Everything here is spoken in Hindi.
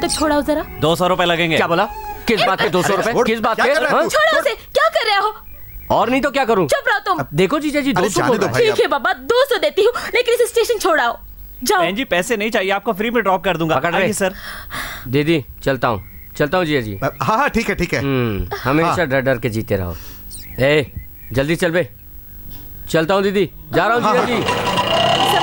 तो छोड़ाओ जरा दो सौ रूपए लगेंगे क्या बोला किस बात पे दो सौ रूपए किस बात पे हाँ? छोड़ो से क्या कर रहे हो और नहीं तो क्या करूँ चुप रहो तुम देखो जीजा जी दो सौ ठीक है बाबा दो सौ देती हूँ लेकिन इसे स्टेशन छोड़ाओ जाओ जी पैसे नहीं चाहिए आपको फ्री में ड्रॉप कर दूंगा सर दीदी चलता हूँ चलता हूँ जी जी हाँ हाँ ठीक है ठीक है हम्म, हमेशा हाँ। डर डर के जीते रहो ए जल्दी चल बे चलता हूँ दीदी जा रहा हूँ हाँ, जी जी